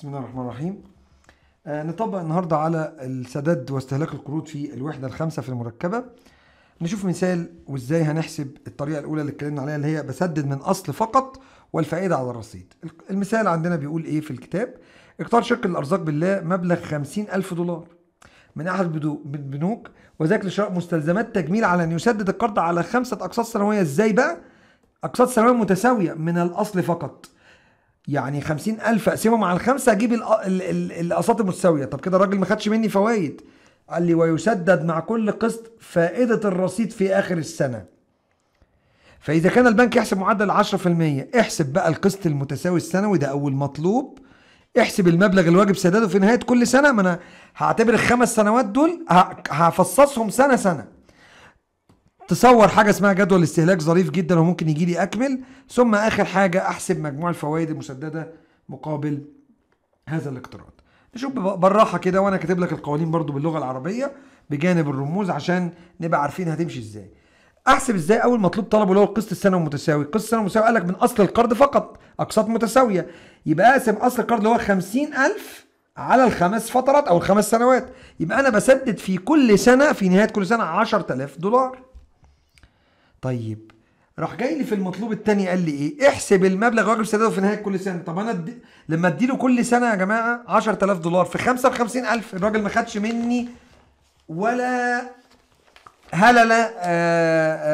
بسم الله الرحمن الرحيم آه نطبق النهارده على السداد واستهلاك القروض في الوحده الخامسه في المركبه نشوف مثال وازاي هنحسب الطريقه الاولى اللي اتكلمنا عليها اللي هي بسدد من اصل فقط والفائده على الرصيد المثال عندنا بيقول ايه في الكتاب اختار شركه الارزاق بالله مبلغ 50000 دولار من احد البنوك وذلك لشراء مستلزمات تجميل على ان يسدد القرض على خمسه اقساط سنويه ازاي بقى اقساط سنويه متساويه من الاصل فقط يعني خمسين ألف أقسمهم على الخمسة أجيب الأقساط المتساوية طب كده الراجل ما خدش مني فوائد قال لي ويسدد مع كل قسط فائدة الرصيد في آخر السنة فإذا كان البنك يحسب معدل 10% احسب بقى القسط المتساوي السنوي ده أو المطلوب احسب المبلغ الواجب سداده في نهاية كل سنة ما أنا هعتبر الخمس سنوات دول هفصصهم سنة سنة تصور حاجه اسمها جدول استهلاك ظريف جدا وممكن يجي لي اكمل ثم اخر حاجه احسب مجموع الفوائد المسدده مقابل هذا الاقتراض نشوف بالراحه كده وانا كاتب لك القوانين برضو باللغه العربيه بجانب الرموز عشان نبقى عارفين هتمشي ازاي احسب ازاي اول مطلوب طلبه اللي هو القسط السنوي المتساوي القسط السنوي المتساوي قال لك من اصل القرض فقط اقساط متساويه يبقى اقسم اصل القرض اللي هو 50000 على الخمس فترات او الخمس سنوات يبقى انا بسدد في كل سنه في نهايه كل سنه 10000 دولار طيب راح جاي لي في المطلوب الثاني قال لي ايه احسب المبلغ واجب سداده في نهايه كل سنه طب انا دي... لما له كل سنه يا جماعه 10000 دولار في 55000 الراجل ما خدش مني ولا هلله آه،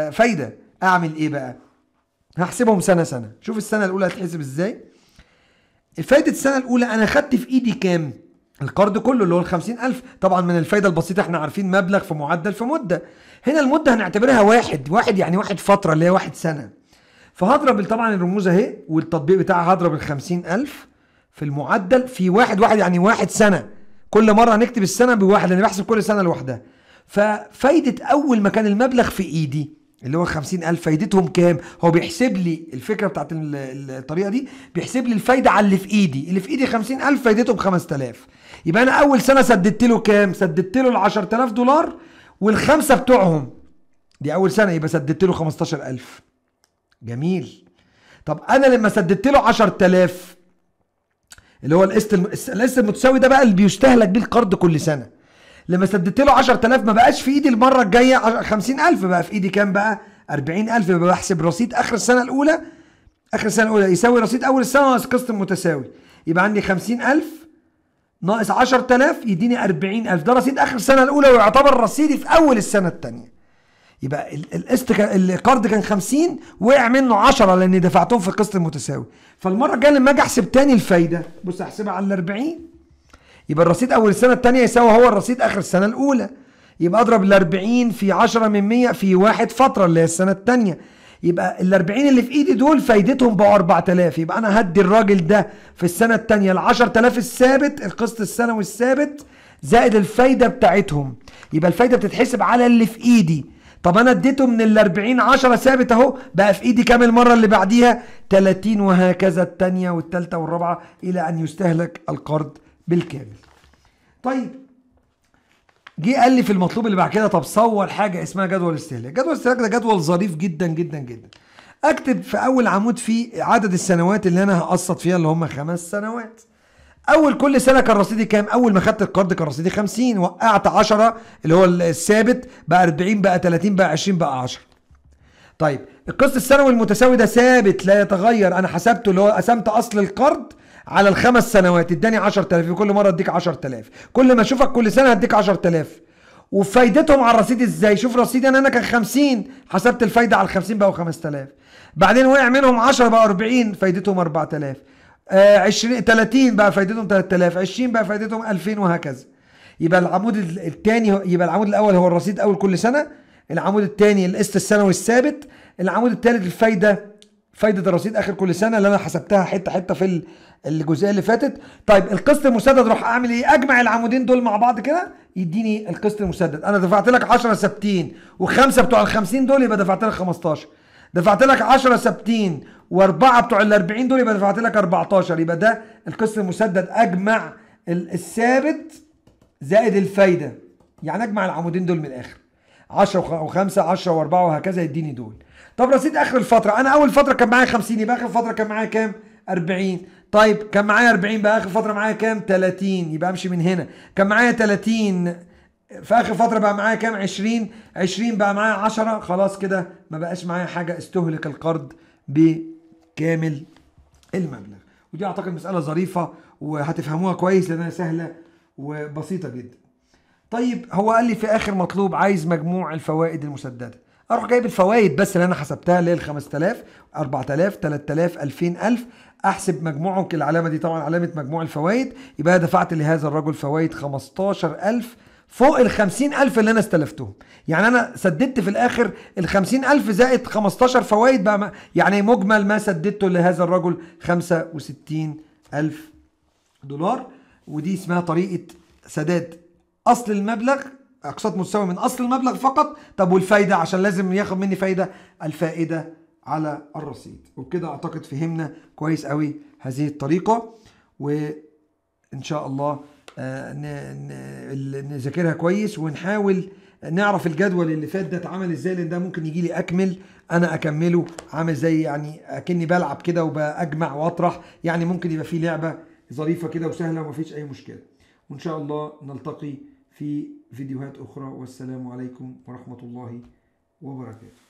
آه، فايده اعمل ايه بقى هحسبهم سنه سنه شوف السنه الاولى هتحسب ازاي فايده السنه الاولى انا خدت في ايدي كام القرض كله اللي هو ال 50000 طبعا من الفايده البسيطه احنا عارفين مبلغ في معدل في مده هنا المده هنعتبرها واحد واحد يعني واحد فتره اللي هي واحد سنه فهضرب طبعا الرموز اهي والتطبيق بتاعها هضرب ال 50000 في المعدل في واحد واحد يعني واحد سنه كل مره هنكتب السنه بواحد لان بحسب كل سنه لوحدها ففايده اول ما كان المبلغ في ايدي اللي هو 50000 فايدتهم كام هو بيحسب لي الفكره بتاعت الطريقه دي بيحسب لي الفايده على اللي في ايدي اللي في ايدي 50000 فايدتهم 5000 يبقى انا اول سنه سددت له كام سددت له ال 10000 دولار والخمسه بتوعهم دي اول سنه يبقى سددت له 15000 جميل طب انا لما سددت له 10000 اللي هو القسط القسط المتساوي ده بقى اللي بيستهلك بيه القرض كل سنه لما سددت له 10000 ما بقاش في ايدي المره الجايه 50000 بقى في ايدي كام بقى 40000 بقى بحسب رصيد اخر السنه الاولى اخر السنه الاولى يساوي رصيد اول السنه ناقص قسط متساوي يبقى عندي 50000 ناقص 10000 يديني 40000 ده رصيد اخر السنه الاولى ويعتبر رصيدي في اول السنه الثانيه يبقى القسط القرض كان 50 وقع منه 10 لاني دفعتهم في قسط متساوي فالمره الجايه لما اجي احسب تاني الفايده بص احسبها على ال 40 يبقى الرصيد اول السنه الثانيه يساوي هو الرصيد اخر السنه الاولى يبقى اضرب ال 40 في 10 من 100 في واحد فتره اللي هي السنه الثانيه يبقى ال 40 اللي في ايدي دول فايدتهم بقوا 4000 يبقى انا هدي الراجل ده في السنه الثانيه ال 10000 الثابت القسط السنوي الثابت زائد الفايده بتاعتهم يبقى الفايده بتتحسب على اللي في ايدي طب انا اديته من ال 40 10 ثابت اهو بقى في ايدي كام المره اللي بعديها 30 وهكذا الثانيه والثالثه والرابعه الى ان يستهلك القرض بالكامل طيب جه قال لي في المطلوب اللي بعد كده طب صور حاجه اسمها جدول استهلاك جدول الاستهلاك ده جدول ظريف جدا جدا جدا اكتب في اول عمود فيه عدد السنوات اللي انا هقسط فيها اللي هم خمس سنوات اول كل سنه كان رصيدي كام اول ما خدت القرض كان رصيدي 50 وقعت 10 اللي هو الثابت بقى 40 بقى 30 بقى 20 بقى 10 طيب القسط السنوي المتساوي ده ثابت لا يتغير انا حسبته اللي هو قسمت اصل القرض على الخمس سنوات اداني 10000 كل مره اديك 10000 كل ما اشوفك كل سنه اديك 10000 وفايدتهم على الرصيد ازاي شوف رصيدي انا انا كان 50 حسبت الفايده على ال 50 بقوا 5000 بعدين وقع منهم 10 بقى 40 فايدتهم 4000 20 30 بقى فايدتهم 3000 20 بقى فايدتهم 2000 وهكذا يبقى العمود الثاني يبقى العمود الاول هو الرصيد اول كل سنه العمود الثاني القسط السنوي الثابت العمود الثالث الفايده فايده الرصيد اخر كل سنه اللي انا حسبتها حته حته في الجزئيه اللي فاتت طيب القسط المسدد اروح اعمل ايه اجمع العمودين دول مع بعض كده يديني القسط المسدد انا دفعت لك 10 ثابتين وخمسه بتوع ال 50 دول يبقى دفعت لك 15 دفعت لك 10 ثابتين واربعه بتوع ال 40 دول يبقى دفعت لك 14 يبقى ده القسط المسدد اجمع الثابت زائد الفايده يعني اجمع العمودين دول من الاخر 10 و5 10 و4 وهكذا يديني دول طب رصيد اخر الفتره انا اول فتره كان معايا 50 يبقى اخر فتره كان معايا كام 40 طيب كان معايا 40 بقى اخر فتره معايا كام 30 يبقى امشي من هنا كان معايا 30 في اخر فتره بقى معايا كام 20 20 بقى معايا 10 خلاص كده ما بقاش معايا حاجه استهلك القرض بكامل المبلغ ودي اعتقد مساله ظريفه وهتفهموها كويس لانها سهله وبسيطه جدا طيب هو قال لي في اخر مطلوب عايز مجموع الفوائد المسدده اروح جايب الفوائد بس اللي انا حسبتها اللي هي ال 5000 4000 3000 2000 1000 احسب مجموعهم كل العلامه دي طبعا علامه مجموع الفوائد يبقى دفعت لهذا الرجل فوائد 15000 فوق ال 50000 اللي انا استلفتهم يعني انا سددت في الاخر ال 50000 زائد 15 فوائد بقى يعني مجمل ما سددته لهذا الرجل 65000 دولار ودي اسمها طريقه سداد اصل المبلغ اقساط متساويه من اصل المبلغ فقط طب والفايده عشان لازم ياخد مني فايده الفائده على الرصيد وبكده اعتقد فهمنا كويس قوي هذه الطريقه وان شاء الله آه، نذاكرها كويس ونحاول نعرف الجدول اللي فات ده اتعمل ازاي لان ده ممكن يجي لي اكمل انا اكمله عامل زي يعني اكني بلعب كده وباجمع واطرح يعني ممكن يبقى فيه لعبه ظريفه كده وسهله ومفيش اي مشكله وان شاء الله نلتقي في فيديوهات أخرى والسلام عليكم ورحمة الله وبركاته